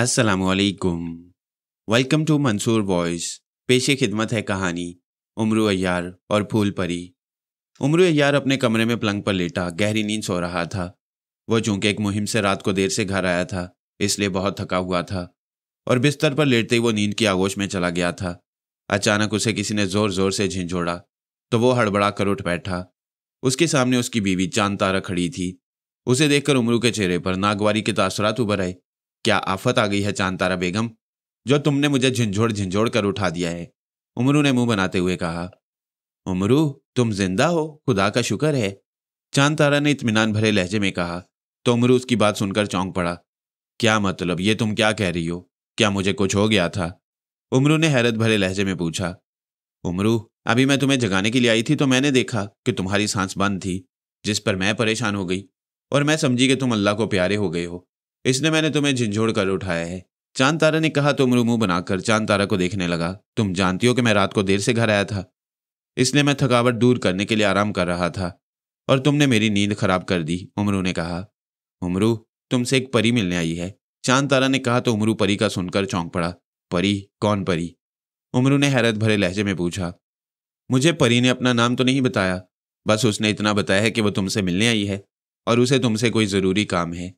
असलकुम welcome to Mansoor voice पेशे खिदमत है कहानी उमरू अयार और फूल परी उमरू अयार अपने कमरे में पलंग पर लेटा गहरी नींद सो रहा था वह चूंकि एक मुहिम से रात को देर से घर आया था इसलिए बहुत थका हुआ था और बिस्तर पर लेटते ही वो नींद की आगोश में चला गया था अचानक उसे किसी ने जोर जोर से झिझोड़ा तो वो हड़बड़ा कर उठ बैठा उसके सामने उसकी बीवी चांद तारा खड़ी थी उसे देखकर उमरू के चेहरे पर नागवारी के तासरात उभर आए क्या आफत आ गई है तारा बेगम जो तुमने मुझे झिझोड़ झिझोड़ कर उठा दिया है उमरू ने मुंह बनाते हुए कहा उमरू तुम जिंदा हो खुदा का शुक्र है तारा ने इतमान भरे लहजे में कहा तो उमरू उसकी बात सुनकर चौंक पड़ा क्या मतलब ये तुम क्या कह रही हो क्या मुझे कुछ हो गया था उमरू ने हैरत भरे लहजे में पूछा उमरू अभी मैं तुम्हें जगाने के लिए आई थी तो मैंने देखा कि तुम्हारी सांस बंद थी जिस पर मैं परेशान हो गई और मैं समझी कि तुम अल्लाह को प्यारे हो गए हो इसने मैंने तुम्हें झिझोड़ कर उठाया है चांद तारा ने कहा तो मुंह बनाकर चांद तारा को देखने लगा तुम जानती हो कि मैं रात को देर से घर आया था इसलिए मैं थकावट दूर करने के लिए आराम कर रहा था और तुमने मेरी नींद खराब कर दी उमरू ने कहा उमरू तुमसे एक परी मिलने आई है चांद तारा ने कहा तो उमरू परी का सुनकर चौंक पड़ा परी कौन परी उमरू ने हैरत भरे लहजे में पूछा मुझे परी ने अपना नाम तो नहीं बताया बस उसने इतना बताया है कि वो तुमसे मिलने आई है और उसे तुमसे कोई ज़रूरी काम है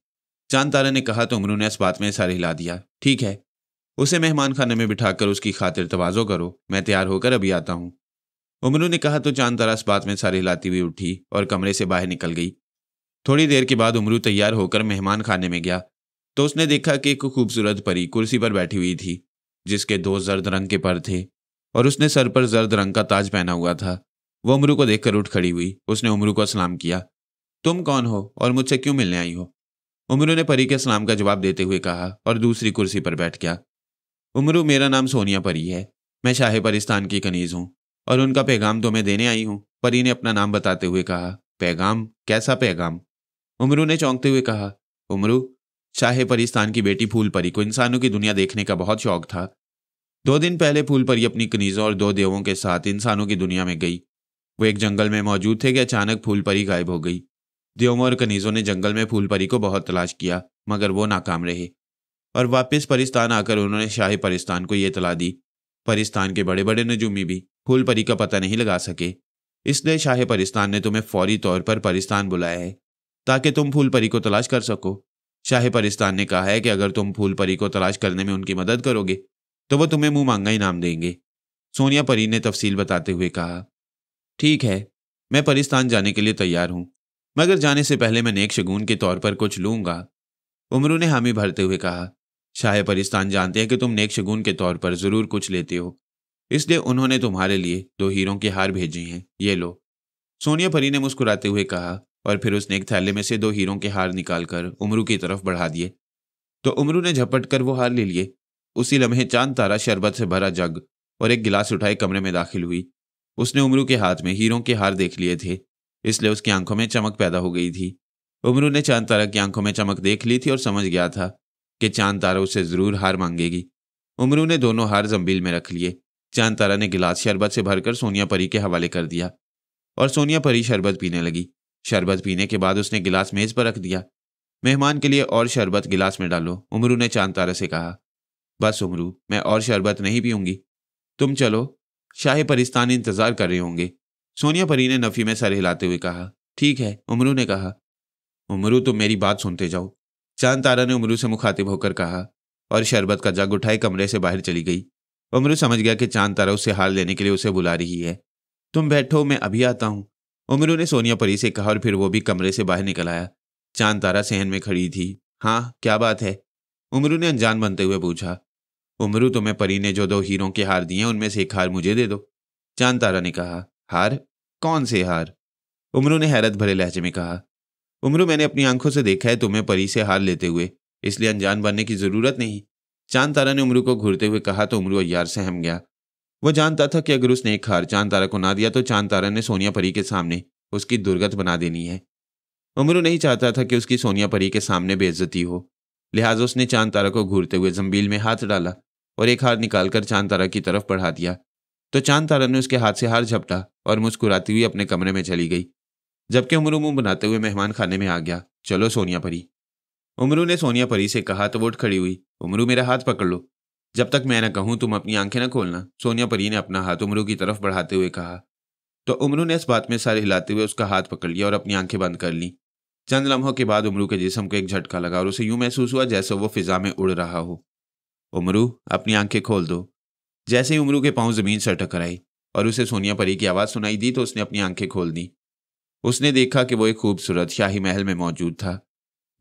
चांद तारा ने कहा तो उमरू ने इस बात में सर हिला दिया ठीक है उसे मेहमान खाने में बिठाकर उसकी खातिर तोज़ो करो मैं तैयार होकर अभी आता हूँ उमरू ने कहा तो चांद तारा इस बात में सर हिलाती हुई उठी और कमरे से बाहर निकल गई थोड़ी देर के बाद उमरू तैयार होकर मेहमान खाने में गया तो उसने देखा कि एक खूबसूरत परी कुर्सी पर बैठी हुई थी जिसके दो जर्द रंग के पर थे और उसने सर पर जर्द रंग का ताज पहना हुआ था वो उमरू को देखकर उठ खड़ी हुई उसने उमरू को सलाम किया तुम कौन हो और मुझसे क्यों मिलने आई हो उमरू ने परी के सलाम का जवाब देते हुए कहा और दूसरी कुर्सी पर बैठ गया उमरू मेरा नाम सोनिया परी है मैं शाह परिस्तान की कनीज़ हूँ और उनका पैगाम तो मैं देने आई हूँ परी ने अपना नाम बताते हुए कहा पैगाम कैसा पैगाम उमरू ने चौंकते हुए कहा उमरू शाह परिस्तान की बेटी फूल परी को इंसानों की दुनिया देखने का बहुत शौक था दो दिन पहले फूल परी अपनी कनीज़ों और दो देवों के साथ इंसानों की दुनिया में गई वो एक जंगल में मौजूद थे कि अचानक फूल परी गायब हो गई दियोमो और कनीजों ने जंगल में फूलपरी को बहुत तलाश किया मगर वो नाकाम रहे और वापस परिस्तान आकर उन्होंने शाही परिस्तान को ये तला दी परिस्तान के बड़े बड़े नजूमी भी फूलपरी का पता नहीं लगा सके इसलिए शाह परिस्तान ने तुम्हें फौरी तौर पर परिस्तान बुलाया है ताकि तुम फूलपरी को तलाश कर सको शाह परिस्तान ने कहा है कि अगर तुम फूलपरी को तलाश करने में उनकी मदद करोगे तो वो तुम्हें मुंह मांगा इनाम देंगे सोनिया परी ने तफसील बताते हुए कहा ठीक है मैं परिस्तान जाने के लिए तैयार हूँ मगर जाने से पहले मैं नेक शगुन के तौर पर कुछ लूंगा उमरू ने हामी भरते हुए कहा शाह परिस्तान जानते हैं कि तुम नेक शगुन के तौर पर जरूर कुछ लेते हो इसलिए उन्होंने तुम्हारे लिए दो हीरों की हार भेजी हैं ये लो सोनिया परी ने मुस्कुराते हुए कहा और फिर उसने एक थैले में से दो हीरों के हार निकालकर उमरू की तरफ बढ़ा दिए तो उमरू ने झपट कर वो हार ले लिए उसी लम्हे चांद तारा शरबत से भरा जग और एक गिलास उठाए कमरे में दाखिल हुई उसने उमरू के हाथ में हीरों के हार देख लिए थे इसलिए उसकी आंखों में चमक पैदा हो गई थी उमरू ने चांद तारा की आंखों में चमक देख ली थी और समझ गया था कि चांद तारा उसे ज़रूर हार मांगेगी उमरू ने दोनों हार जम्बील में रख लिए चांद तारा ने गिलास शरबत से भरकर सोनिया परी के हवाले कर दिया और सोनिया परी शरबत पीने लगी शरबत पीने के बाद उसने गिलास मेज़ पर रख दिया मेहमान के लिए और शरबत गिलास में डालो उमरू ने चांद तारा से कहा बस उमरू मैं और शरबत नहीं पीऊँगी तुम चलो शाह परिस्तान इंतज़ार कर रहे होंगे सोनिया परी ने नफ़ी में सर हिलाते हुए कहा ठीक है उमरू ने कहा उमरू तुम मेरी बात सुनते जाओ चांद तारा ने उमरू से मुखातिब होकर कहा और शरबत का जग उठाए कमरे से बाहर चली गई उमरू समझ गया कि चांद तारा उससे हाल लेने के लिए उसे बुला रही है तुम बैठो मैं अभी आता हूँ उमरू ने सोनिया परी से कहा और फिर वो भी कमरे से बाहर निकल आया चांद तारा सहन में खड़ी थी हाँ क्या बात है उमरू ने अनजान बनते हुए पूछा उमरू तुम्हें परी ने जो दो हीरों के हार दिए उनमें से एक हार मुझे दे दो चांद तारा ने कहा हार कौन से हार उमरू ने हैरत भरे लहजे में कहा उमरू मैंने अपनी आंखों से देखा है तुम्हें परी से हार लेते हुए इसलिए अनजान बनने की जरूरत नहीं चांद तारा ने उमरू को घूरते हुए कहा तो उमरू अयार से हम गया वो जानता था कि अगर उसने एक हार चांद तारा को ना दिया तो चांद तारा ने सोनिया परी के सामने उसकी दुर्गत बना देनी है उमरू नहीं चाहता था कि उसकी सोनिया परी के सामने बेइज्जती हो लिहाजा उसने चांद तारा को घूरते हुए जम्बील में हाथ डाला और एक हार निकालकर चांद तारा की तरफ बढ़ा दिया तो चांद तारा ने उसके हाथ से हार झपटा और मुस्कुराती हुई अपने कमरे में चली गई जबकि उमरू मुंह बनाते हुए मेहमान खाने में आ गया चलो सोनिया परी उमरू ने सोनिया परी से कहा तो वो उठ खड़ी हुई उमरू मेरा हाथ पकड़ लो जब तक मैं न कहूँ तुम अपनी आंखें न खोलना सोनिया परी ने अपना हाथ उमरू की तरफ बढ़ाते हुए कहा तो उमरू ने इस बात में सारे हिलाते हुए उसका हाथ पकड़ लिया और अपनी आंखें बंद कर ली चंद लम्हों के बाद उमरू के जिसम को एक झटका लगा और उसे यूं महसूस हुआ जैसे वो फिजा में उड़ रहा हो उमरू अपनी आंखें खोल दो जैसे ही उमरू के पाँव जमीन से अटक कर आई और उसे सोनिया परी की आवाज़ सुनाई दी तो उसने अपनी आंखें खोल दी उसने देखा कि वो एक खूबसूरत शाही महल में मौजूद था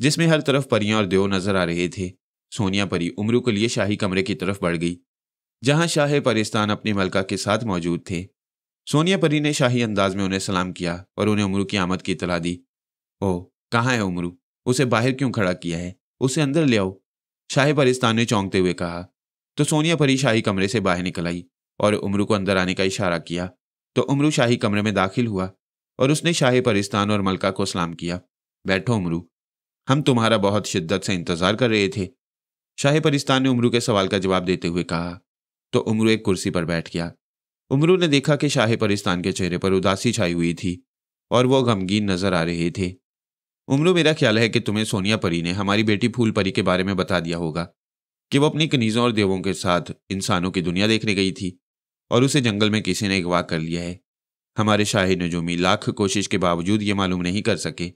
जिसमें हर तरफ परियां और देव नजर आ रहे थे सोनिया परी उमरू के लिए शाही कमरे की तरफ बढ़ गई जहां शाह परिस्तान अपनी मलका के साथ मौजूद थे सोनिया परी ने शाही अंदाज में उन्हें सलाम किया और उन्हें उमरू की आमद की इतला दी ओ कहाँ है उमरू उसे बाहर क्यों खड़ा किया है उसे अंदर ले आओ शाह परिस्तान ने चौंकते हुए कहा तो सोनिया परी शाही कमरे से बाहर निकल आई और उमरू को अंदर आने का इशारा किया तो उमरू शाही कमरे में दाखिल हुआ और उसने शाही परिस्तान और मलका को सलाम किया बैठो उमरू हम तुम्हारा बहुत शिद्दत से इंतजार कर रहे थे शाही परिस्तान ने उमरू के सवाल का जवाब देते हुए कहा तो उमरू एक कुर्सी पर बैठ गया उमरू ने देखा कि शाही परिस्तान के चेहरे पर उदासी छाई हुई थी और वो गमगीन नजर आ रहे थे उमरू मेरा ख्याल है कि तुम्हें सोनिया परी ने हमारी बेटी फूल परी के बारे में बता दिया होगा कि वो अपनी कनीज़ों और देवों के साथ इंसानों की दुनिया देखने गई थी और उसे जंगल में किसी ने अगवा कर लिया है हमारे शाही नजूमी लाख कोशिश के बावजूद ये मालूम नहीं कर सके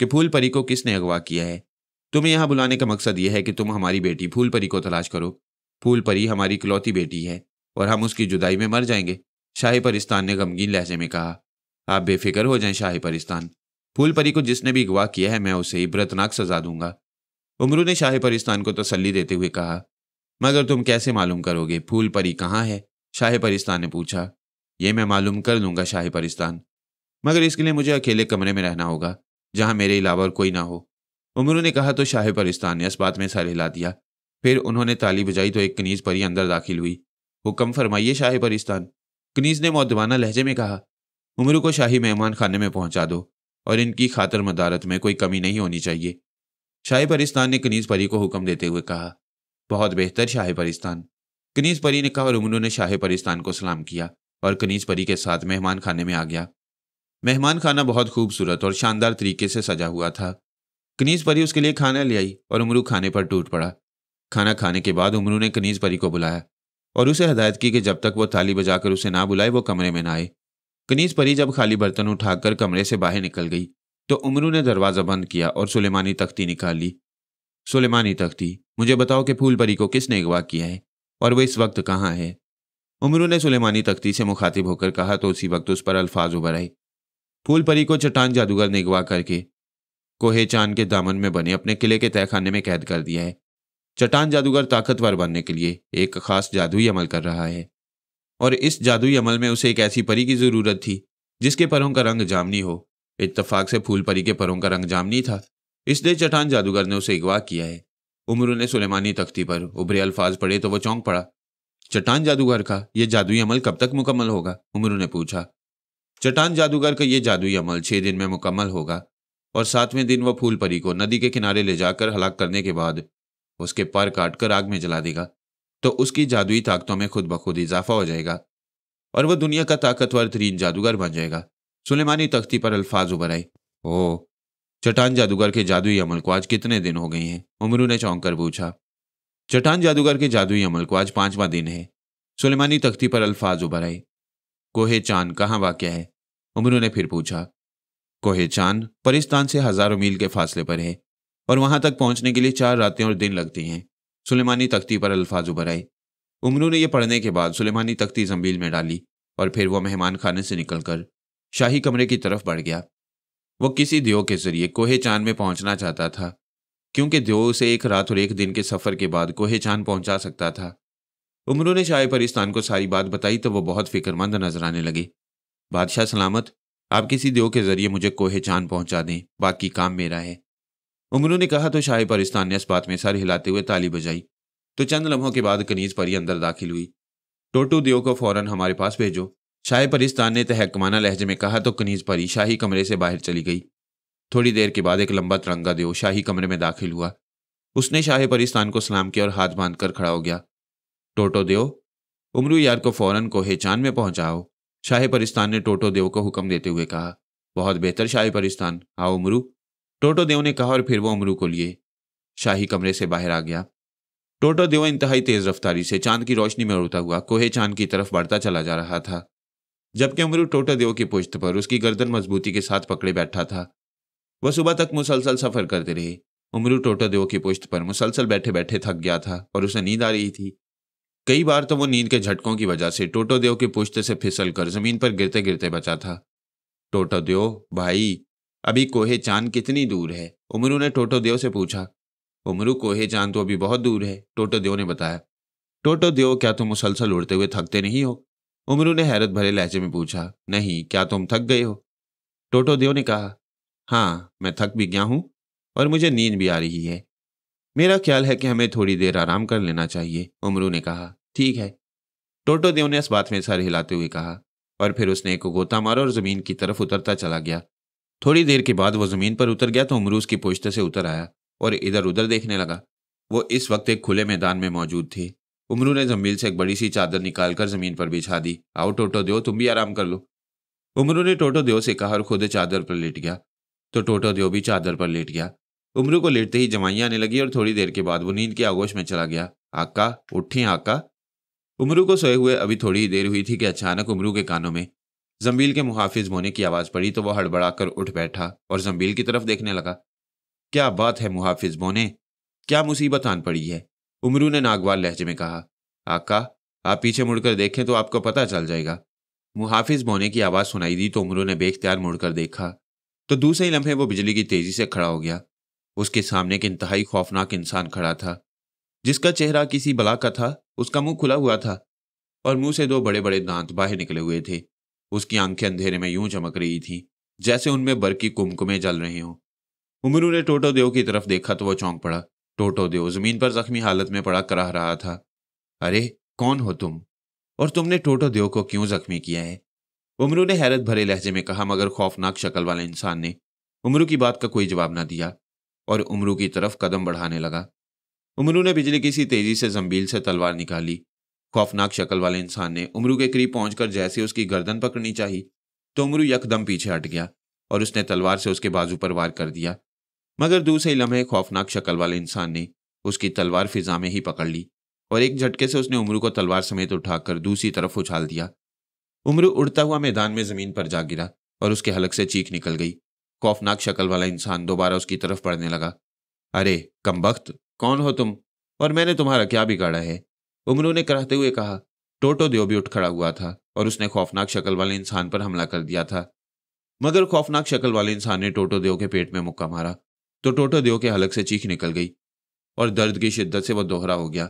कि फूल परी को किसने अगवा किया है तुम्हें यहाँ बुलाने का मकसद यह है कि तुम हमारी बेटी फूल परी को तलाश करो फूल परी हमारी इकलौती बेटी है और हम उसकी जुदाई में मर जाएंगे शाही परिस्तान ने गमगीन लहजे में कहा आप बेफिक्र हो जाएं शाही परिस्तान फूल परी को जिसने भी अगवा किया है मैं उसे इबरतनाक सजा दूंगा उमरू ने शाह परिस्तान को तसल्ली देते हुए कहा मगर तुम कैसे मालूम करोगे फूल परी कहाँ है शाह परिस्तान ने पूछा ये मैं मालूम कर लूंगा शाह परिस्तान मगर इसके लिए मुझे अकेले कमरे में रहना होगा जहाँ मेरे अलावा कोई ना हो उमरू ने कहा तो शाह परिस्तान ने इस बात में सर हिला दिया फिर उन्होंने ताली बजाई तो एक कनीज परी अंदर दाखिल हुई हुक्म फरमाइए शाह परिस्तान कनीज ने मौदवाना लहजे में कहा उमरू को शाही मेहमान खाने में पहुंचा दो और इनकी खातर मदारत में कोई कमी नहीं होनी चाहिए शाही परिस्तान ने कनीज परी को हुक्म देते हुए कहा बहुत बेहतर शाह परिस्तान कनीज परी ने कहा और उमनू ने शाह परिस्तान को सलाम किया और कनीज परी के साथ मेहमान खाने में आ गया मेहमान खाना बहुत खूबसूरत और शानदार तरीके से सजा हुआ था कनीज परी उसके लिए खाना ले आई और उमरू खाने पर टूट पड़ा खाना खाने के बाद उमरू ने कनीज परी को बुलाया और उसे हदायत की कि जब तक वो थाली बजाकर उसे ना बुलाए वो कमरे में ना आए कनीज परी जब खाली बर्तन उठाकर कमरे से बाहर निकल गई तो उमरू ने दरवाज़ा बंद किया और सुलेमानी तख्ती निकाल ली सुलेमानी तख्ती मुझे बताओ कि फूल परी को किसने अगवा किया है और वह इस वक्त कहाँ है उमरू ने सुलेमानी तख्ती से मुखातिब होकर कहा तो उसी वक्त उस पर अल्फाज उभर आए फूल परी को चट्टान जादूगर ने अगवा करके कोहे चांद के दामन में बने अपने किले के तहखाने में कैद कर दिया है चट्टान जादूगर ताकतवर बनने के लिए एक खास जादुई अमल कर रहा है और इस जादुई अमल में उसे एक ऐसी परी की ज़रूरत थी जिसके परों का रंग जामनी हो इतफाक से फूल परी के परों का रंग जामनी था इसलिए चटान जादूगर ने उसे अगवा किया है उमरू ने सुलेमानी तख्ती पर उभरे अल्फाज पढ़े तो वह चौंक पड़ा चटान जादूगर का यह जादुई अमल कब तक मुकम्मल होगा उमरू ने पूछा चटान जादूगर का यह जादुई अमल छः दिन में मुकम्मल होगा और सातवें दिन वह फूल परी को नदी के किनारे ले जाकर हलाक करने के बाद उसके पर काट कर आग में जला देगा तो उसकी जादुई ताकतों में खुद ब खुद इजाफा हो जाएगा और वह दुनिया का ताकतवर तरीन जादूगर बन जाएगा सुलेमानी तख्ती पर अल्फाज उभर आए ओह चटान जादूगर के जादुई अमल को आज कितने दिन हो गए हैं उमरू ने चौंक कर पूछा चटान जादूगर के जादुई अमल को आज पांचवा दिन है सुलेमानी तख्ती पर अल्फाज उभर आए कोहे चांद कहाँ वाक्य है उमरू ने फिर पूछा कोहे चांद परिस्तान से हजारों मील के फासले पर है और वहां तक पहुंचने के लिए चार रातें और दिन लगती हैं सुलेमानी तख्ती पर अल्फाज उभर आए उमरू ने यह पढ़ने के बाद सुलेमानी तख्ती जम्बील में डाली और फिर वह मेहमान खाने से निकलकर शाही कमरे की तरफ बढ़ गया वो किसी दियो के जरिए कोहे चांद में पहुंचना चाहता था क्योंकि दियो उसे एक रात और एक दिन के सफ़र के बाद कोहे चांद पहुंचा सकता था उमरू ने शाह परिस्तान को सारी बात बताई तो वो बहुत फिक्रमंद नजर आने लगी बादशाह सलामत आप किसी दियो के जरिए मुझे कोहे चांद पहुंचा दें बाकी काम मेरा है उमरू ने कहा तो शाही परिस्तान ने इस बात में सर हिलाते हुए ताली बजाई तो चंद लम्हों के बाद कनीज परी अंदर दाखिल हुई टोटू दियो को फौरन हमारे पास भेजो शाह परिस्तान ने तहकमाना लहजे में कहा तो कनीज परी शाही कमरे से बाहर चली गई थोड़ी देर के बाद एक लंबा तिरंगा देव शाही कमरे में दाखिल हुआ उसने शाह परिस्तान को सलाम किया और हाथ बांध कर खड़ा हो गया टोटो देव उमरू यार को फौरन चांद में पहुंचाओ शाह परिस्तान ने टोटो देव को हुक्म देते हुए कहा बहुत बेहतर शाही परिस्तान आओ उमरू टोटो देव ने कहा और फिर वो उमरू को लिए शाही कमरे से बाहर आ गया टोटो देव इंतहाई तेज रफ्तारी से चांद की रोशनी में उड़ता हुआ कोहे चांद की तरफ बढ़ता चला जा रहा था जबकि टोटो देव की पुश्त पर उसकी गर्दन मजबूती के साथ पकड़े बैठा था वह सुबह तक मुसलसल सफर करते रहे उमरू देव की पुश्त पर मुसलसल बैठे बैठे थक गया था और उसे नींद आ रही थी कई बार तो वो नींद के झटकों की वजह से टोटो देव की पुश्त से फिसल कर जमीन पर गिरते गिरते बचा था टोटो देव भाई अभी कोहे चांद कितनी दूर है उमरू ने टोटो देव से पूछा उमरू कोहे चांद तो अभी बहुत दूर है टोटो देव ने बताया टोटो देव क्या तुम मुसलसल उड़ते हुए थकते नहीं हो उमरू ने हैरत भरे लहजे में पूछा नहीं क्या तुम थक गए हो टोटो देव ने कहा हाँ मैं थक भी गया हूं और मुझे नींद भी आ रही है मेरा ख्याल है कि हमें थोड़ी देर आराम कर लेना चाहिए उमरू ने कहा ठीक है टोटो देव ने इस बात में सर हिलाते हुए कहा और फिर उसने एक गोता मारा और जमीन की तरफ उतरता चला गया थोड़ी देर के बाद वो जमीन पर उतर गया तो उमरू उसकी पुश्त से उतर आया और इधर उधर देखने लगा वो इस वक्त एक खुले मैदान में मौजूद थे उमरू ने जमील से एक बड़ी सी चादर निकालकर जमीन पर बिछा दी आओ टोटो देव तुम भी आराम कर लो उमरू ने टोटो दियो से कहा और खुद चादर पर लेट गया तो टोटो देव भी चादर पर लेट गया उमरू को लेटते ही जमाई आने लगी और थोड़ी देर के बाद वो नींद के आगोश में चला गया आका उठी आका उमरू को सोए हुए अभी थोड़ी देर हुई थी कि अचानक उमरू के कानों में जम्बील के मुहाफिज होने की आवाज़ पड़ी तो वह हड़बड़ाकर उठ बैठा और जम्बील की तरफ देखने लगा क्या बात है मुहाफिज बोने क्या मुसीबत आन पड़ी है उमरू ने नागवाल लहजे में कहा आका आप पीछे मुड़कर देखें तो आपको पता चल जाएगा मुहाफिज बोने की आवाज़ सुनाई दी तो उमरू ने बेख्तियार मुड़कर देखा तो दूसरे लम्हे वो बिजली की तेज़ी से खड़ा हो गया उसके सामने एक इंतहाई खौफनाक इंसान खड़ा था जिसका चेहरा किसी बला का था उसका मुंह खुला हुआ था और मुंह से दो बड़े बड़े दांत बाहर निकले हुए थे उसकी आंखें अंधेरे में यूं चमक रही थीं जैसे उनमें की कुमकुमे जल रहे हों उमरू ने टोटो देव की तरफ देखा तो वह चौंक पड़ा टोटो देव जमीन पर जख्मी हालत में पड़ा कराह रहा था अरे कौन हो तुम और तुमने टोटो देव को क्यों जख्मी किया है उमरू ने हैरत भरे लहजे में कहा मगर खौफनाक शक्ल वाले इंसान ने उमरू की बात का कोई जवाब ना दिया और उमरू की तरफ कदम बढ़ाने लगा उमरू ने बिजली की सी तेजी से जम्बील से तलवार निकाली खौफनाक शक्ल वाले इंसान ने उमरू के करीब पहुंचकर जैसे उसकी गर्दन पकड़नी चाहिए तो उमरू यकदम पीछे हट गया और उसने तलवार से उसके बाजू पर वार कर दिया मगर दूसरे लम्हे खौफनाक शक्ल वाले इंसान ने उसकी तलवार फिजा में ही पकड़ ली और एक झटके से उसने उमरू को तलवार समेत उठाकर दूसरी तरफ उछाल दिया उमरू उड़ता हुआ मैदान में जमीन पर जा गिरा और उसके हलक से चीख निकल गई खौफनाक शक्ल वाला इंसान दोबारा उसकी तरफ पड़ने लगा अरे कमबख्त कौन हो तुम और मैंने तुम्हारा क्या बिगाड़ा है उमरू ने कराहते हुए कहा टोटो देव भी उठ खड़ा हुआ था और उसने खौफनाक शक्ल वाले इंसान पर हमला कर दिया था मगर खौफनाक शक्ल वाले इंसान ने टोटो देव के पेट में मुक्का मारा तो टोटो देव के हलक से चीख निकल गई और दर्द की शिद्दत से वह दोहरा हो गया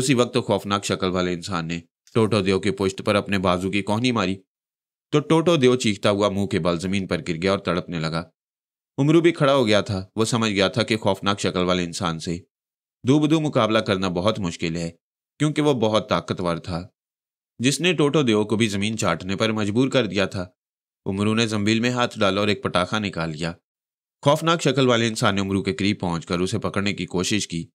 उसी वक्त खौफनाक शक्ल वाले इंसान ने टोटो देव के पुष्ट पर अपने बाजू की कोहनी मारी तो टोटो देव चीखता हुआ मुंह के बल जमीन पर गिर गया और तड़पने लगा उमरू भी खड़ा हो गया था वह समझ गया था कि खौफनाक शक्ल वाले इंसान से दूबदू मुकाबला करना बहुत मुश्किल है क्योंकि वह बहुत ताकतवर था जिसने टोटो देव को भी जमीन चाटने पर मजबूर कर दिया था उमरू ने जम्बील में हाथ डाला और एक पटाखा निकाल लिया खौफनाक शक्ल वाले इंसान ने उमरू के करीब पहुंचकर उसे पकड़ने की कोशिश की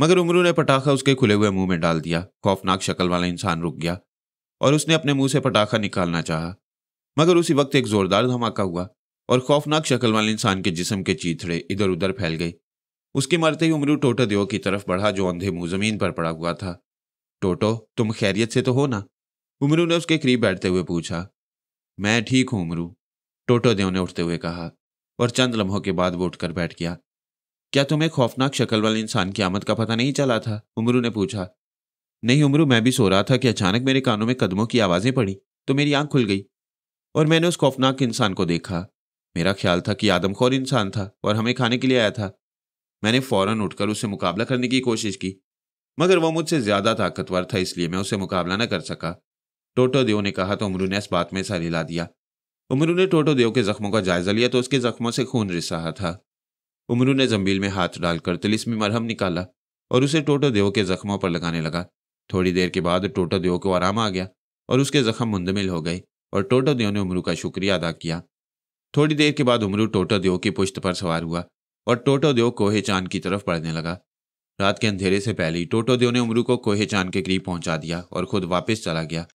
मगर उमरू ने पटाखा उसके खुले हुए मुंह में डाल दिया खौफनाक शक्ल वाला इंसान रुक गया और उसने अपने मुंह से पटाखा निकालना चाहा मगर उसी वक्त एक जोरदार धमाका हुआ और खौफनाक शक्ल वाले इंसान के जिसम के चीथड़े इधर उधर फैल गए उसके मरते ही उमरू टोटो देव की तरफ बढ़ा जो अंधे मुंह जमीन पर पड़ा हुआ था टोटो तुम खैरियत से तो हो ना उमरू ने उसके करीब बैठते हुए पूछा मैं ठीक हूं उमरू टोटो देव ने उठते हुए कहा और चंद लम्हों के बाद वो उठकर बैठ गया क्या तुम्हें खौफनाक शक्ल वाले इंसान की आमद का पता नहीं चला था उमरू ने पूछा नहीं उमरू मैं भी सो रहा था कि अचानक मेरे कानों में कदमों की आवाज़ें पड़ी तो मेरी आंख खुल गई और मैंने उस खौफनाक इंसान को देखा मेरा ख्याल था कि आदमखोर इंसान था और हमें खाने के लिए आया था मैंने फ़ौरन उठकर उससे मुकाबला करने की कोशिश की मगर वह मुझसे ज़्यादा ताकतवर था इसलिए मैं उसे मुकाबला न कर सका टोटो देव ने कहा तो उमरू ने इस बात में सर हिला दिया उमरू ने टोटो देव के जख्मों का जायजा लिया तो उसके जख्मों से खून रिस रहा था उमरू ने जम्बील में हाथ डालकर तिलिस्मी मरहम निकाला और उसे टोटो देव के जख्मों पर लगाने लगा थोड़ी देर के बाद टोटो देव को आराम आ गया और उसके जख्म मुंदमिल हो गए और टोटो देव ने उमरू का शुक्रिया अदा किया थोड़ी देर के बाद उमरू टोटो देव की पुश्त पर सवार हुआ और टोटो देव कोहे चांद की तरफ पढ़ने लगा रात के अंधेरे से पहले ही देव ने उमरू को कोहे चांद के करीब पहुंचा दिया और खुद वापस चला गया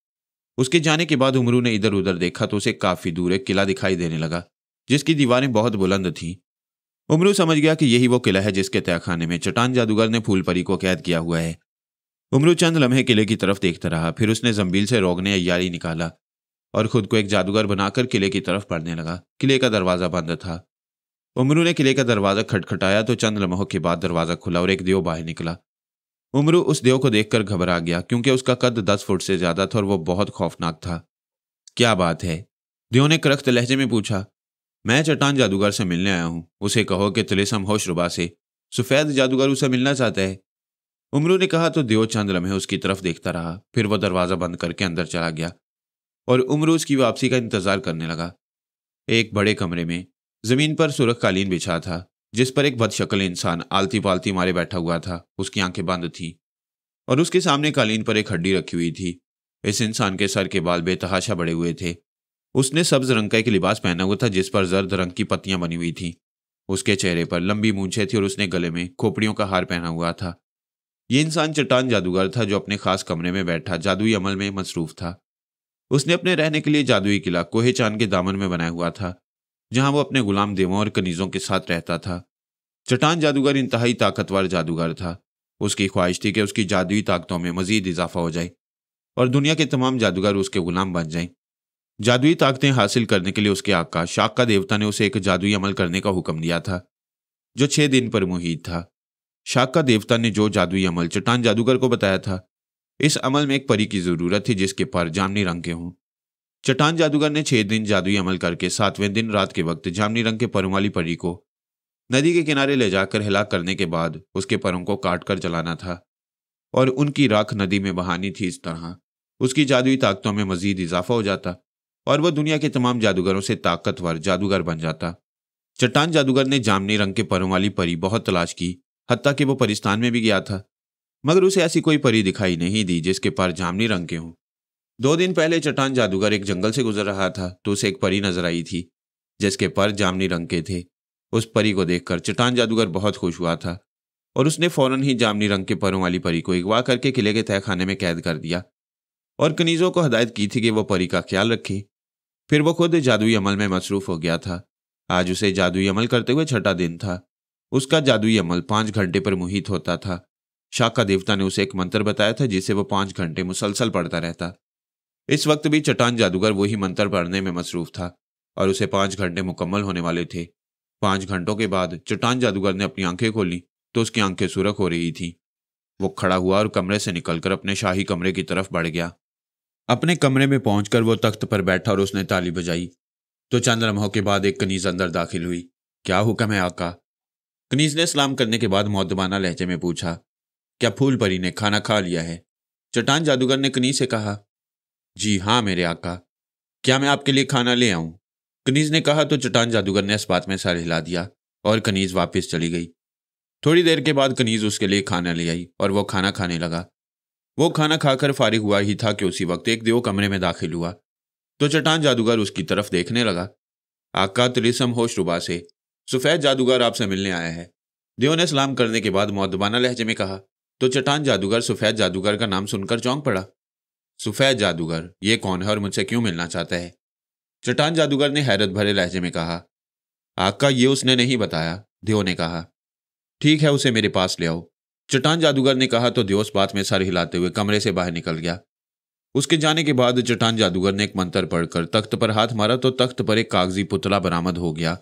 उसके जाने के बाद उमरू ने इधर उधर देखा तो उसे काफी दूर एक किला दिखाई देने लगा जिसकी दीवारें बहुत बुलंद थीं उमरू समझ गया कि यही वो किला है जिसके तहखाने में चटान जादूगर ने फूलपरी को कैद किया हुआ है उमरू चंद लम्हे किले की तरफ देखता रहा फिर उसने जम्बील से रोगने अयारी निकाला और खुद को एक जादूगर बनाकर किले की तरफ पढ़ने लगा किले का दरवाज़ा बंद था उमरू ने किले का दरवाज़ा खटखटाया तो चंद लम्हों के बाद दरवाज़ा खुला और एक देव बाहर निकला उमरू उस देव को देखकर घबरा गया क्योंकि उसका कद दस फुट से ज्यादा था और वह बहुत खौफनाक था क्या बात है देव ने करख्त लहजे में पूछा मैं चट्टान जादूगर से मिलने आया हूँ उसे कहो कि तिलिसम रुबा से सफेद जादूगर उसे मिलना चाहता है उमरू ने कहा तो देव चंद लम्हे उसकी तरफ देखता रहा फिर वह दरवाज़ा बंद करके अंदर चला गया और उमरू उसकी वापसी का इंतजार करने लगा एक बड़े कमरे में जमीन पर सुरख कालीन बिछा था जिस पर एक बदशक्ल इंसान आलती पालती मारे बैठा हुआ था उसकी आंखें बंद थी और उसके सामने कालीन पर एक हड्डी रखी हुई थी इस इंसान के सर के बाल बेतहाशा बड़े हुए थे उसने सब्ज रंग का एक लिबास पहना हुआ था जिस पर जर्द रंग की पत्तियां बनी हुई थी उसके चेहरे पर लंबी मूंछें थी और उसने गले में खोपड़ियों का हार पहना हुआ था ये इंसान चट्टान जादूगर था जो अपने खास कमरे में बैठा जादुई अमल में मसरूफ था उसने अपने रहने के लिए जादुई किला कोहे चांद के दामन में बनाया हुआ था जहां वो अपने गुलाम देवों और कनीजों के साथ रहता था चटान जादूगर इंतहाई ताकतवर जादूगर था उसकी ख्वाहिश थी कि उसकी जादुई ताकतों में मजीद इजाफा हो जाए और दुनिया के तमाम जादूगर उसके गुलाम बन जाएं जादुई ताकतें हासिल करने के लिए उसके आका का देवता ने उसे एक जादुई अमल करने का हुक्म दिया था जो छः दिन पर मुहित था शाक्का देवता ने जो जादुई अमल चट्टान जादूगर को बताया था इस अमल में एक परी की ज़रूरत थी जिसके पर जामनी रंग के हों चट्टान जादूगर ने छह दिन जादुई अमल करके सातवें दिन रात के वक्त जामनी रंग के परों वाली परी को नदी के किनारे ले जाकर हिला करने के बाद उसके परों को काट कर जलाना था और उनकी राख नदी में बहानी थी इस तरह उसकी जादुई ताकतों में मजीद इजाफा हो जाता और वह दुनिया के तमाम जादूगरों से ताकतवर जादूगर बन जाता चट्टान जादूगर ने जामनी रंग के परों वाली परी बहुत तलाश की हती कि वह परिस्तान में भी गया था मगर उसे ऐसी कोई परी दिखाई नहीं दी जिसके पर जामनी रंग के हों दो दिन पहले चट्टान जादूगर एक जंगल से गुजर रहा था तो उसे एक परी नजर आई थी जिसके पर जामनी रंग के थे उस परी को देखकर चट्टान जादूगर बहुत खुश हुआ था और उसने फौरन ही जामनी रंग के परों वाली परी को अगवा करके किले के तहखाने में कैद कर दिया और कनीजों को हदायत की थी कि वह परी का ख्याल रखे फिर वह खुद जादुई अमल में मसरूफ हो गया था आज उसे जादुई अमल करते हुए छठा दिन था उसका जादुई अमल पाँच घंटे पर मुहित होता था शाखा देवता ने उसे एक मंत्र बताया था जिसे वो पाँच घंटे मुसलसल पढ़ता रहता इस वक्त भी चट्टान जादूगर वही मंत्र पढ़ने में मसरूफ था और उसे पाँच घंटे मुकम्मल होने वाले थे पाँच घंटों के बाद चट्टान जादूगर ने अपनी आंखें खोली तो उसकी आंखें सुरख हो रही थी वो खड़ा हुआ और कमरे से निकलकर अपने शाही कमरे की तरफ बढ़ गया अपने कमरे में पहुंचकर वो तख्त पर बैठा और उसने ताली बजाई तो चंद लम्हों के बाद एक कनीज अंदर दाखिल हुई क्या हुक्म है आका कनीज ने सलाम करने के बाद मोहदबाना लहजे में पूछा क्या फूल परी ने खाना खा लिया है चट्टान जादूगर ने कनीज से कहा जी हाँ मेरे आका क्या मैं आपके लिए खाना ले आऊं कनीज ने कहा तो चट्टान जादूगर ने इस बात में सर हिला दिया और कनीज वापस चली गई थोड़ी देर के बाद कनीज उसके लिए खाना ले आई और वो खाना खाने लगा वो खाना खाकर फारिग हुआ ही था कि उसी वक्त एक देव कमरे में दाखिल हुआ तो चट्टान जादूगर उसकी तरफ देखने लगा आका होश रुबा से सफ़ेद जादूगर आपसे मिलने आया है देव ने सलाम करने के बाद मौदबाना लहजे में कहा तो चट्टान जादूगर सफ़ेद जादूगर का नाम सुनकर चौंक पड़ा सफ़ेद जादूगर ये कौन है और मुझसे क्यों मिलना चाहता है चट्टान जादूगर ने हैरत भरे लहजे में कहा आग का ये उसने नहीं बताया दियो ने कहा ठीक है उसे मेरे पास ले आओ चट्टान जादूगर ने कहा तो दियोस बात में सर हिलाते हुए कमरे से बाहर निकल गया उसके जाने के बाद चट्टान जादूगर ने एक मंत्र पढ़कर तख्त पर हाथ मारा तो तख्त पर एक कागजी पुतला बरामद हो गया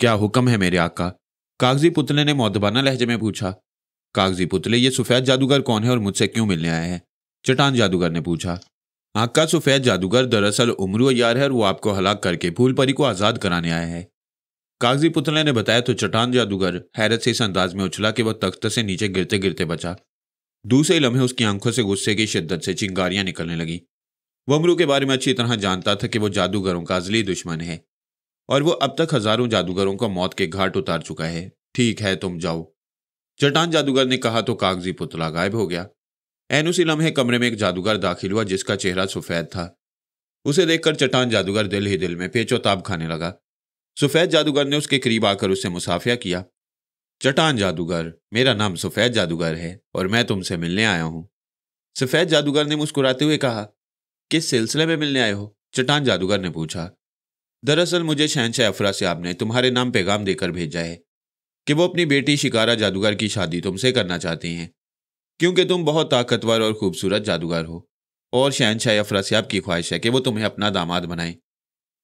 क्या हुक्म है मेरे आका कागजी पुतले ने मौतबाना लहजे में पूछा कागजी पुतले ये सफेद जादूगर कौन है और मुझसे क्यों मिलने आए हैं चटान जादूगर ने पूछा आंख का सफेद जादूगर दरअसल उमरू यार है और वो आपको हलाक करके फूल परी को आज़ाद कराने आया है कागजी पुतले ने बताया तो चटान जादूगर हैरत से इस अंदाज में उछला कि वह तख्त से नीचे गिरते गिरते बचा दूसरे लम्हे उसकी आंखों से गुस्से की शिद्दत से चिंगारियां निकलने लगी वह उमरू के बारे में अच्छी तरह जानता था कि वो जादूगरों का अजली दुश्मन है और वह अब तक हजारों जादूगरों को मौत के घाट उतार चुका है ठीक है तुम जाओ चटान जादूगर ने कहा तो कागजी पुतला गायब हो गया एन उसी लम्हे कमरे में एक जादूगर दाखिल हुआ जिसका चेहरा सफेद था उसे देखकर चट्टान जादूगर दिल ही दिल में पेचोताब खाने लगा सफेद जादूगर ने उसके करीब आकर उससे मुसाफिया किया चट्टान जादूगर मेरा नाम सफेद जादूगर है और मैं तुमसे मिलने आया हूं सफेद जादूगर ने मुस्कुराते हुए कहा किस सिलसिले में मिलने आए हो चट्टान जादूगर ने पूछा दरअसल मुझे शहनशाह अफरा से आपने तुम्हारे नाम पैगाम देकर भेजा है कि वो अपनी बेटी शिकारा जादूगर की शादी तुमसे करना चाहती हैं क्योंकि तुम बहुत ताकतवर और खूबसूरत जादूगर हो और शहनशाह अफरासियाब की ख्वाहिश है कि वो तुम्हें अपना दामाद बनाए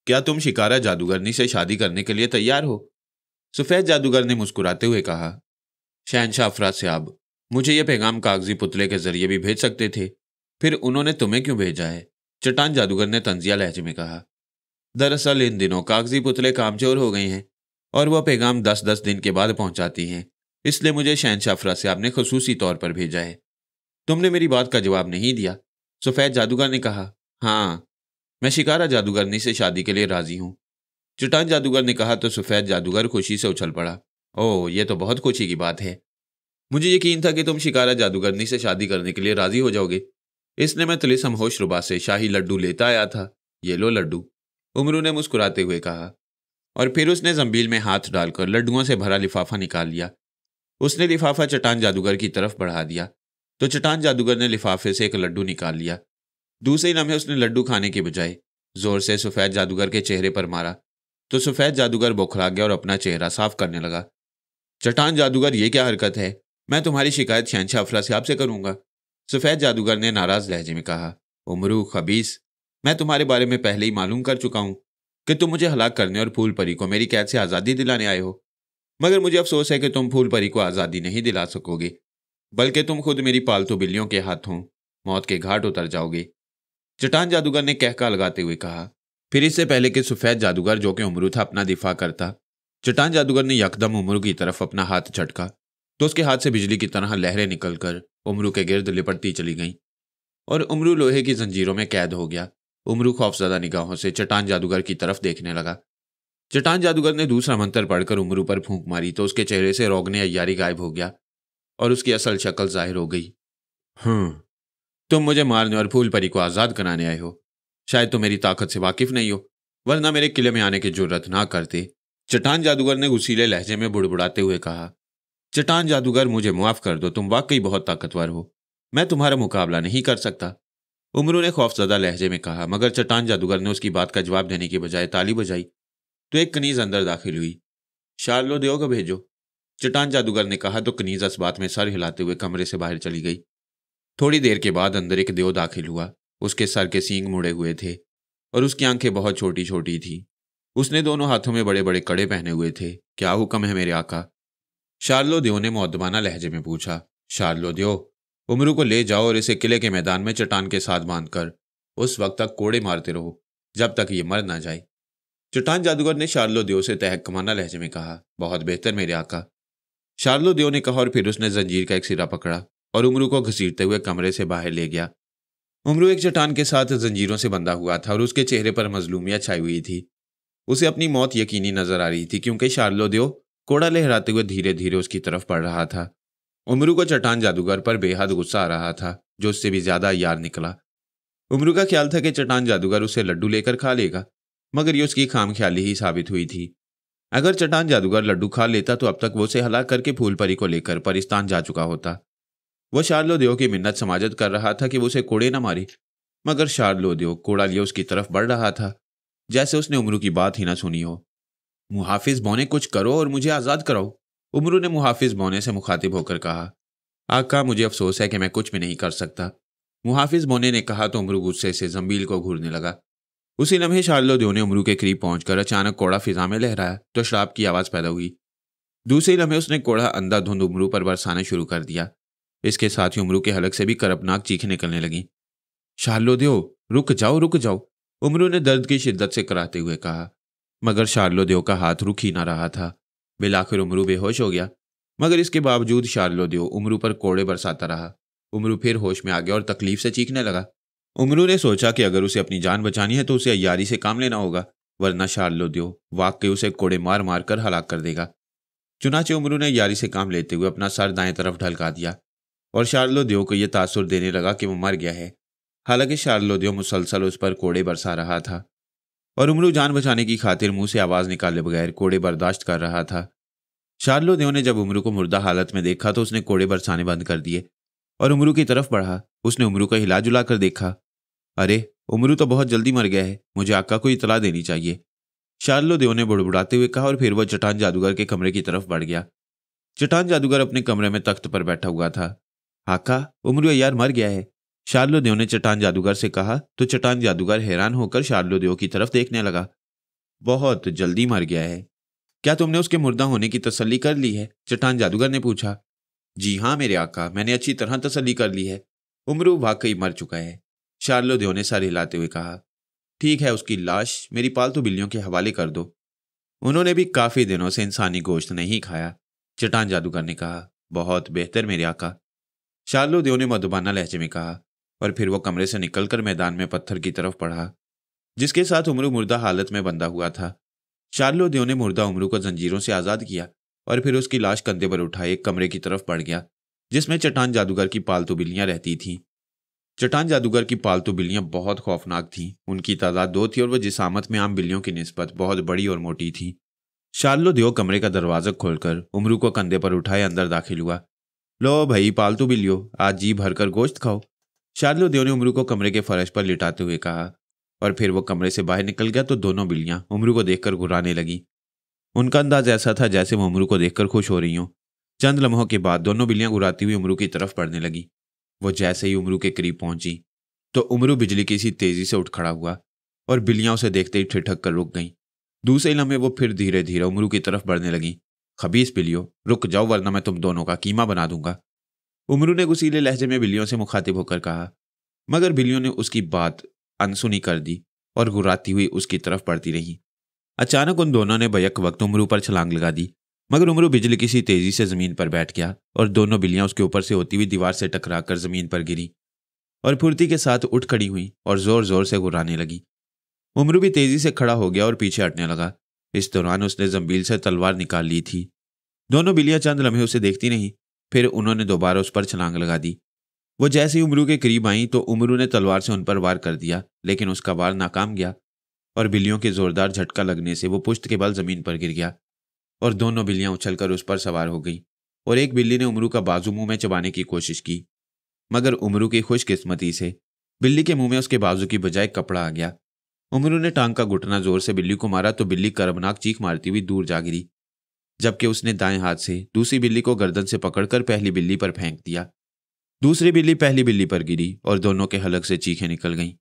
क्या तुम शिकारा जादूगरनी से शादी करने के लिए तैयार हो सफ़ेद जादूगर ने मुस्कुराते हुए कहा शहनशाह अफरासियाब मुझे यह पैगाम कागजी पुतले के जरिए भी भेज सकते थे फिर उन्होंने तुम्हें क्यों भेजा है चट्टान जादूगर ने तंजिया लहजे में कहा दरअसल इन दिनों कागजी पुतले कामचोर हो गए हैं और वह पैगाम दस दस दिन के बाद पहुंचाती हैं इसलिए मुझे शहनशाह फ्रा से आपने खसूसी तौर पर भेजा है तुमने मेरी बात का जवाब नहीं दिया सफ़ेद जादूगर ने कहा हाँ मैं शिकारा जादूगरनी से शादी के लिए राज़ी हूँ चुटान जादूगर ने कहा तो सफ़ेद जादूगर खुशी से उछल पड़ा ओह यह तो बहुत खुशी की बात है मुझे यकीन था कि तुम शिकारा जादूगरनी से शादी करने के लिए राज़ी हो जाओगे इसलिए मैं तिलिसम होश रुबा से शाही लड्डू लेता आया था ये लो लड्डू उमरू ने मुस्कुराते हुए कहा और फिर उसने जम्बील में हाथ डालकर लड्डुओं से भरा लिफाफा निकाल लिया उसने लिफाफा चटान जादूगर की तरफ बढ़ा दिया तो चटान जादूगर ने लिफाफे से एक लड्डू निकाल लिया दूसरे लम्हे उसने लड्डू खाने के बजाय जोर से सफ़ेद जादूगर के चेहरे पर मारा तो सफ़ेद जादूगर बौखला गया और अपना चेहरा साफ करने लगा चटान जादूगर ये क्या हरकत है मैं तुम्हारी शिकायत शहनशाह अफरा से से करूंगा सफ़ेद जादूगर ने नाराज़ लहजे में कहा उमरू खबीस मैं तुम्हारे बारे में पहले ही मालूम कर चुका हूं कि तुम मुझे हलाक करने और फूल परी को मेरी कैद से आज़ादी दिलाने आए हो मगर मुझे अफसोस है कि तुम फूल परी को आज़ादी नहीं दिला सकोगे बल्कि तुम खुद मेरी पालतू बिल्लियों के हाथों मौत के घाट उतर जाओगे चटान जादूगर ने कहका लगाते हुए कहा फिर इससे पहले कि सफ़ेद जादूगर जो कि उमरू था अपना दिफा करता चटान जादूगर ने यकदम उमरू की तरफ अपना हाथ झटका तो उसके हाथ से बिजली की तरह लहरें निकलकर उमरू के गिर्द लिपटती चली गईं और उमरू लोहे की जंजीरों में कैद हो गया उमरू खौफजदा निगाहों से चटान जादूगर की तरफ देखने लगा चट्टान जादूगर ने दूसरा मंत्र पढ़कर उमरू पर फूंक मारी तो उसके चेहरे से रोगने अयारी गायब हो गया और उसकी असल शक्ल जाहिर हो गई हम्म तुम मुझे मारने और फूल परी को आज़ाद कराने आए हो शायद तुम मेरी ताकत से वाकिफ नहीं हो वरना मेरे किले में आने की जरूरत ना करते चट्टान जादूगर ने घुसीले लहजे में बुड़बुड़ाते हुए कहा चट्टान जादूगर मुझे मुआफ कर दो तुम वाकई बहुत ताकतवर हो मैं तुम्हारा मुकाबला नहीं कर सकता उमरू ने खौफजदा लहजे में कहा मगर चट्टान जादूगर ने उसकी बात का जवाब देने की बजाय ताली बजाई तो एक कनीज अंदर दाखिल हुई शार्लो देओ को भेजो चटान जादूगर ने कहा तो कनीज इस बात में सर हिलाते हुए कमरे से बाहर चली गई थोड़ी देर के बाद अंदर एक देव दाखिल हुआ उसके सर के सींग मुड़े हुए थे और उसकी आंखें बहुत छोटी छोटी थी उसने दोनों हाथों में बड़े बड़े कड़े पहने हुए थे क्या हुक्म है मेरे आका शार्लो देव ने मौदबाना लहजे में पूछा शार्लो देव उमरू को ले जाओ और इसे किले के मैदान में चट्टान के साथ बांधकर उस वक्त तक कोड़े मारते रहो जब तक ये मर ना जाए चट्टान जादूगर ने शार्लो देव से तहक कमाना लहजे में कहा बहुत बेहतर मेरे आका शार्लो देव ने कहा और फिर उसने जंजीर का एक सिरा पकड़ा और उमरू को घसीटते हुए कमरे से बाहर ले गया उमरू एक चट्टान के साथ जंजीरों से बंधा हुआ था और उसके चेहरे पर मजलूमिया छाई हुई थी उसे अपनी मौत यकीनी नजर आ रही थी क्योंकि शार्लो देव कोड़ा लहराते हुए धीरे धीरे उसकी तरफ पड़ रहा था उमरू को चट्टान जादूगर पर बेहद गुस्सा आ रहा था जो उससे भी ज्यादा यार निकला उमरू का ख्याल था कि चट्टान जादूगर उसे लड्डू लेकर खा लेगा मगर ये उसकी खाम ख्याली ही साबित हुई थी अगर चटान जादूगर लड्डू खा लेता तो अब तक वो उसे हलाक करके फूल परी को लेकर परिस्तान जा चुका होता वह शार्लोदेव की मिन्नत समाजत कर रहा था कि वो उसे कोड़े न मारे मगर देव कोड़ा लिए उसकी तरफ बढ़ रहा था जैसे उसने उमरू की बात ही ना सुनी हो मुहाफिज बोने कुछ करो और मुझे आज़ाद कराओ उमरू ने मुहाफिज बोने से मुखातिब होकर कहा आका मुझे अफसोस है कि मैं कुछ भी नहीं कर सकता मुहाफिज बोने ने कहा तो उमरू गुस्से से जम्बील को घूरने लगा उसी लम्हे शार्लो ने उमरू के करीब पहुंचकर अचानक कोड़ा फिजा में लहराया तो शराब की आवाज़ पैदा हुई दूसरे लम्हे उसने कोड़ा अंधा धुंध उमरू पर बरसाना शुरू कर दिया इसके साथ ही उमरू के हलक से भी करपनाक चीखें निकलने लगीं शार्लो देव रुक जाओ रुक जाओ उमरू ने दर्द की शिद्दत से कराते हुए कहा मगर शार्लो देव का हाथ रुक ही ना रहा था बिलाखिर उमरू बेहोश हो गया मगर इसके बावजूद शार्लो देव उमरू पर कोड़े बरसाता रहा उमरू फिर होश में आ गया और तकलीफ से चीखने लगा उमरू ने सोचा कि अगर उसे अपनी जान बचानी है तो उसे अयारी से काम लेना होगा वरना शार्लो दियो वाकई उसे कोड़े मार मार कर हलाक कर देगा चुनाचे उमरू ने अयारी से काम लेते हुए अपना सर दाएं तरफ ढलका दिया और शार्लो दियो को यह तासुर देने लगा कि वो मर गया है हालांकि शार्लो दियो मुसलसल उस पर कोड़े बरसा रहा था और उमरू जान बचाने की खातिर मुंह से आवाज़ निकाले बगैर कोड़े बर्दाश्त कर रहा था शार्लो देव ने जब उमरू को मुर्दा हालत में देखा तो उसने कोड़े बरसाने बंद कर दिए और उमरू की तरफ बढ़ा उसने उमरू का हिला जुला कर देखा अरे उमरू तो बहुत जल्दी मर गया है मुझे आका को इतला देनी चाहिए शार्लो देव ने बुड़बुड़ाते हुए कहा और फिर वह चटान जादूगर के कमरे की तरफ बढ़ गया चटान जादूगर अपने कमरे में तख्त पर बैठा हुआ था आका उमरू यार मर गया है शार्लो देव ने चटान जादूगर से कहा तो चटान जादूगर हैरान होकर शार्लो देव की तरफ देखने लगा बहुत जल्दी मर गया है क्या तुमने उसके मुर्दा होने की तसल्ली कर ली है चटान जादूगर ने पूछा जी हाँ मेरे आका मैंने अच्छी तरह तसल्ली कर ली है उमरू वाकई मर चुका है शार्लो देव ने सर हिलाते हुए कहा ठीक है उसकी लाश मेरी पालतू बिल्लियों के हवाले कर दो उन्होंने भी काफी दिनों से इंसानी गोश्त नहीं खाया चटान जादूगर ने कहा बहुत बेहतर मेरे आका शार्लो देव ने मधुबाना लहजे में कहा और फिर वो कमरे से निकलकर मैदान में पत्थर की तरफ पढ़ा जिसके साथ उमरू मुर्दा हालत में बंधा हुआ था शार्लो देव ने मुर्दा उमरू को जंजीरों से आज़ाद किया और फिर उसकी लाश कंधे पर उठाए कमरे की तरफ पड़ गया जिसमें चट्टान जादूगर की पालतू बिल्लियां रहती थीं चटान जादूगर की पालतू बिल्लियां बहुत खौफनाक थीं उनकी तादाद दो थी और वह जिसामत में आम बिल्लियों की नस्बत बहुत बड़ी और मोटी थी शार्लो देव कमरे का दरवाजा खोलकर उमरू को कंधे पर उठाए अंदर दाखिल हुआ लो भाई पालतू बिल्लियो आज जी भरकर गोश्त खाओ शार्लो देव ने उमरू को कमरे के फर्श पर लिटाते हुए कहा और फिर वो कमरे से बाहर निकल गया तो दोनों बिल्लियां उमरू को देखकर घुराने लगी उनका अंदाज ऐसा था जैसे वो उमरू को देखकर खुश हो रही हों चंद लम्हों के बाद दोनों बिल्लियां घुराती हुई उमरू की तरफ पड़ने लगी वो जैसे ही उमरू के करीब पहुंची तो उमरू बिजली की सी तेजी से उठ खड़ा हुआ और बिल्लियां उसे देखते ही ठिठक कर रुक गईं दूसरे लम्हे वो फिर धीरे धीरे उमरू की तरफ बढ़ने लगी खबीस बिल्लियो रुक जाओ वरना मैं तुम दोनों का कीमा बना दूंगा उमरू ने गुसीले लहजे में बिल्लियों से मुखातिब होकर कहा मगर बिल्लियों ने उसकी बात अनसुनी कर दी और घुराती हुई उसकी तरफ पड़ती रही अचानक उन दोनों ने बयक वक्त उमरू पर छलांग लगा दी मगर उमरू बिजली किसी तेजी से जमीन पर बैठ गया और दोनों बिल्लियां उसके ऊपर से होती हुई दीवार से टकराकर जमीन पर गिरी और फुर्ती के साथ उठ खड़ी हुई और जोर जोर से घुराने लगी उमरू भी तेजी से खड़ा हो गया और पीछे हटने लगा इस दौरान उसने जम्बील से तलवार निकाल ली थी दोनों बिल्लियां चंद लम्हे उसे देखती नहीं फिर उन्होंने दोबारा उस पर छलांग लगा दी वो जैसे ही उमरू के करीब आई तो उमरू ने तलवार से उन पर वार कर दिया लेकिन उसका वार नाकाम गया और बिल्लियों के जोरदार झटका लगने से वो पुश्त के बल जमीन पर गिर गया और दोनों बिल्लियां उछलकर उस पर सवार हो गई और एक बिल्ली ने उमरू का बाजू मुंह में चबाने की कोशिश की मगर उमरू की खुशकिस्मती से बिल्ली के मुंह में उसके बाजू की बजाय कपड़ा आ गया उमरू ने टांग का घुटना जोर से बिल्ली को मारा तो बिल्ली करबनाक चीख मारती हुई दूर जा गिरी जबकि उसने दाएं हाथ से दूसरी बिल्ली को गर्दन से पकड़कर पहली बिल्ली पर फेंक दिया दूसरी बिल्ली पहली बिल्ली पर गिरी और दोनों के हलक से चीखें निकल गईं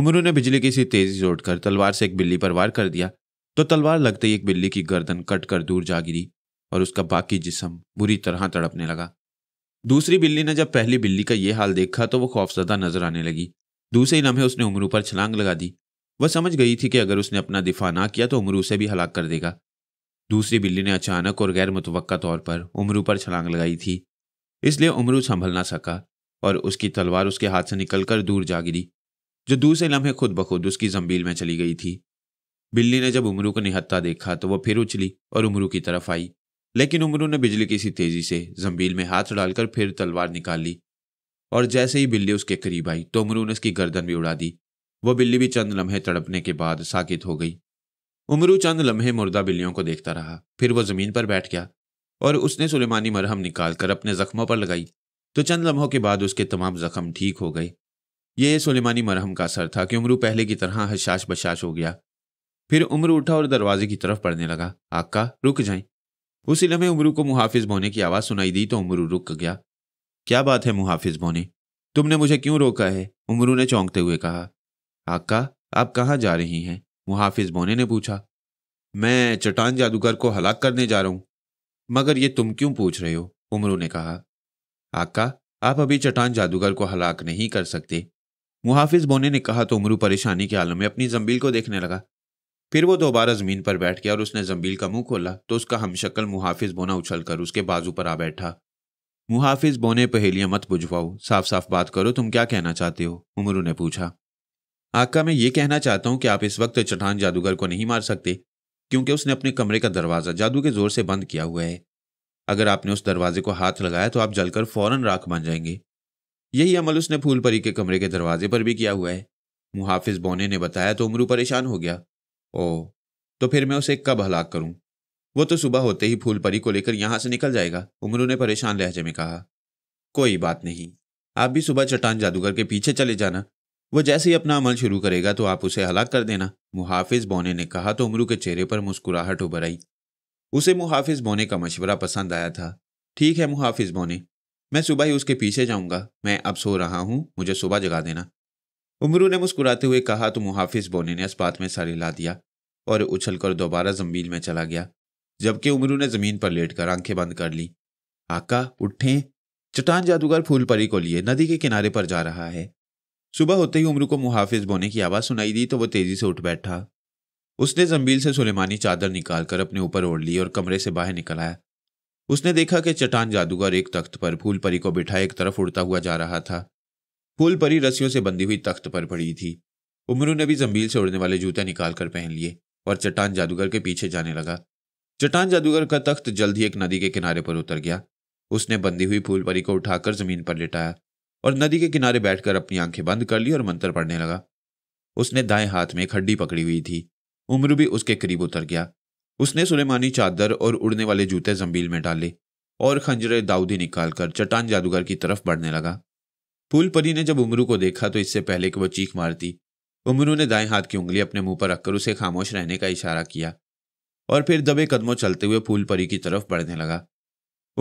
उमरू ने बिजली की सी तेजी जोड़कर तलवार से एक बिल्ली पर वार कर दिया तो तलवार लगते ही एक बिल्ली की गर्दन कट कर दूर जा गिरी और उसका बाकी जिसम बुरी तरह तड़पने लगा दूसरी बिल्ली ने जब पहली बिल्ली का यह हाल देखा तो वह खौफजदा नजर आने लगी दूसरे लम्हे उसने उमरू पर छलांग लगा दी वह समझ गई थी कि अगर उसने अपना दिफा ना किया तो उमरू उसे भी हलाक कर देगा दूसरी बिल्ली ने अचानक और गैर मुतवक तौर पर उमरू पर छलांग लगाई थी इसलिए उमरू संभल ना सका और उसकी तलवार उसके हाथ से निकलकर दूर जा गिरी जो दूसरे लम्हे खुद बखुद उसकी जम्बील में चली गई थी बिल्ली ने जब उमरू को निहत्ता देखा तो वह फिर उछली और उमरू की तरफ आई लेकिन उमरू ने बिजली की सी तेजी से जम्बील में हाथ डालकर फिर तलवार निकाल ली और जैसे ही बिल्ली उसके करीब आई तो उमरू ने उसकी गर्दन भी उड़ा दी वह बिल्ली भी चंद लम्हे तड़पने के बाद साकित हो गई उमरू चंद लम्हे मुर्दा बिल्लियों को देखता रहा फिर वह जमीन पर बैठ गया और उसने सुलेमानी मरहम निकालकर अपने जख्मों पर लगाई तो चंद लम्हों के बाद उसके तमाम जख्म ठीक हो गए ये सुलेमानी मरहम का असर था कि उमरू पहले की तरह हशाश बशाश हो गया फिर उम्र उठा और दरवाजे की तरफ पड़ने लगा आका रुक जाए उसी लम्हे उमरू को मुहाफिज बोने की आवाज़ सुनाई दी तो उमरू रुक गया क्या बात है मुहाफिज बोने तुमने मुझे क्यों रोका है उमरू ने चौंकते हुए कहा आका आप कहाँ जा रही हैं मुहाफिज बोने ने पूछा मैं चटान जादूगर को हलाक करने जा रहा हूं मगर ये तुम क्यों पूछ रहे हो उमरू ने कहा आका आप अभी चटान जादूगर को हलाक नहीं कर सकते मुहाफिज बोने ने कहा तो उमरू परेशानी के आलम में अपनी जम्बील को देखने लगा फिर वो दोबारा जमीन पर बैठ गया और उसने जम्बील का मुंह खोला तो उसका हमशक्ल मुहाफिज बोना उछलकर उसके बाजू पर आ बैठा मुहाफिज बोने पहेलियां मत बुझवाओ साफ साफ बात करो तुम क्या कहना चाहते हो उमरू ने पूछा आका मैं ये कहना चाहता हूँ कि आप इस वक्त चटान जादूगर को नहीं मार सकते क्योंकि उसने अपने कमरे का दरवाज़ा जादू के ज़ोर से बंद किया हुआ है अगर आपने उस दरवाजे को हाथ लगाया तो आप जलकर फौरन राख बन जाएंगे यही अमल उसने फूलपरी के कमरे के दरवाजे पर भी किया हुआ है मुहाफिज बोने ने बताया तो उमरू परेशान हो गया ओह तो फिर मैं उसे कब हलाक करूं वो तो सुबह होते ही फूल परी को लेकर यहां से निकल जाएगा उमरू ने परेशान लहजे में कहा कोई बात नहीं आप भी सुबह चट्टान जादूगर के पीछे चले जाना वो जैसे ही अपना अमल शुरू करेगा तो आप उसे हलाक कर देना मुहाफिज बोने ने कहा तो उमरू के चेहरे पर मुस्कुराहट उभर आई उसे मुहाफिज बोने का मशवरा पसंद आया था ठीक है मुहाफिज बोने मैं सुबह ही उसके पीछे जाऊंगा मैं अब सो रहा हूं मुझे सुबह जगा देना उमरू ने मुस्कुराते हुए कहा तो मुहाफिज बोने ने अस्पात में सर ला दिया और उछलकर दोबारा जमीन में चला गया जबकि उमरू ने जमीन पर लेटकर आंखें बंद कर ली आका उठें चटान जादूगर फूलपरी को लिए नदी के किनारे पर जा रहा है सुबह होते ही उमरू को मुहाफिज बोने की आवाज़ सुनाई दी तो वह तेजी से उठ बैठा उसने जम्बील से सुलेमानी चादर निकालकर अपने ऊपर ओढ़ ली और कमरे से बाहर निकल आया उसने देखा कि चटान जादूगर एक तख्त पर फूल परी को बिठाए एक तरफ उड़ता हुआ जा रहा था फूल परी रस्सियों से बंधी हुई तख्त पर पड़ी थी उमरू ने भी जम्बील से उड़ने वाले जूते निकाल कर पहन लिए और चट्टान जादूगर के पीछे जाने लगा चट्टान जादूगर का तख्त जल्द ही एक नदी के किनारे पर उतर गया उसने बंधी हुई फूल परी को उठाकर जमीन पर लेटाया और नदी के किनारे बैठकर अपनी आंखें बंद कर ली और मंत्र पढ़ने लगा उसने दाएं हाथ में खड्डी पकड़ी हुई थी उमरू भी उसके करीब उतर गया उसने सुलेमानी चादर और उड़ने वाले जूते जम्बील में डाले और खंजरे दाऊदी निकालकर चट्टान जादूगर की तरफ बढ़ने लगा फूल परी ने जब उमरू को देखा तो इससे पहले कि वो चीख मारती उमरू ने दाएं हाथ की उंगली अपने मुंह पर रखकर उसे खामोश रहने का इशारा किया और फिर दबे कदमों चलते हुए फूलपरी की तरफ बढ़ने लगा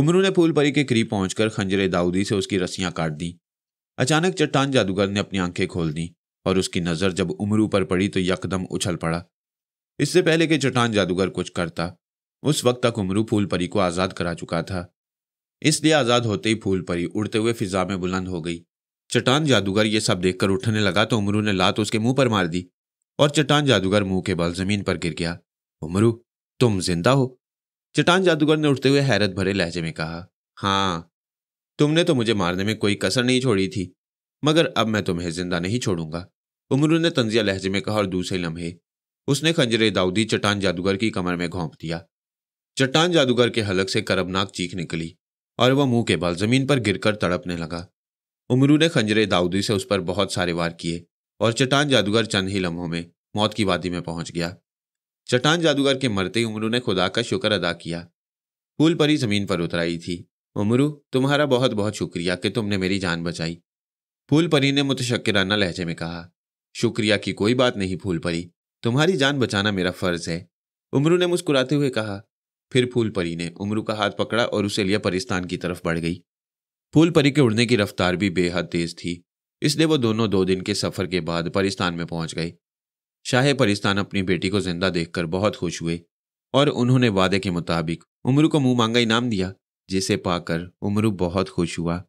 उमरू ने फूल परी के करीब पहुंचकर खंजरे दाऊदी से उसकी रस्सियां काट दी अचानक चट्टान जादूगर ने अपनी आंखें खोल दी और उसकी नजर जब उमरू पर पड़ी तो यकदम उछल पड़ा इससे पहले कि चट्टान जादूगर कुछ करता उस वक्त तक उमरू फूल परी को आजाद करा चुका था इसलिए आजाद होते ही फूल परी उड़ते हुए फिजा में बुलंद हो गई चट्टान जादूगर ये सब देखकर उठने लगा तो उमरू ने लात उसके मुंह पर मार दी और चट्टान जादूगर मुंह के बल जमीन पर गिर गया उमरू तुम जिंदा हो चट्टान जादूगर ने उठते हुए हैरत भरे लहजे में कहा हाँ तुमने तो मुझे मारने में कोई कसर नहीं छोड़ी थी मगर अब मैं तुम्हें जिंदा नहीं छोड़ूंगा उमरू ने तंजिया लहजे में कहा और दूसरे लम्हे उसने खंजरे दाऊदी चट्टान जादूगर की कमर में घोंप दिया चट्टान जादूगर के हलक से करबनाक चीख निकली और वह मुंह के बाल जमीन पर गिरकर तड़पने लगा उमरू ने खंजरे दाऊदी से उस पर बहुत सारे वार किए और चटान जादूगर चंद ही लम्हों में मौत की वादी में पहुंच गया चटान जादूगर के मरते ही उमरू ने खुदा का शुक्र अदा किया फूल परी जमीन पर उतर आई थी उमरू तुम्हारा बहुत बहुत शुक्रिया कि तुमने मेरी जान बचाई फूल परी ने मुतशक्राना लहजे में कहा शुक्रिया की कोई बात नहीं फूल परी तुम्हारी जान बचाना मेरा फर्ज है उमरू ने मुस्कुराते हुए कहा फिर फूल परी ने उमरू का हाथ पकड़ा और उसे लिया परिस्तान की तरफ बढ़ गई फूल परी के उड़ने की रफ्तार भी बेहद तेज थी इसलिए वो दोनों दो दिन के सफर के बाद परिस्तान में पहुंच गए शाह परिस्तान अपनी बेटी को जिंदा देखकर बहुत खुश हुए और उन्होंने वादे के मुताबिक उमरू को मुंह मांगा इनाम दिया जिसे पाकर उमरू बहुत खुश हुआ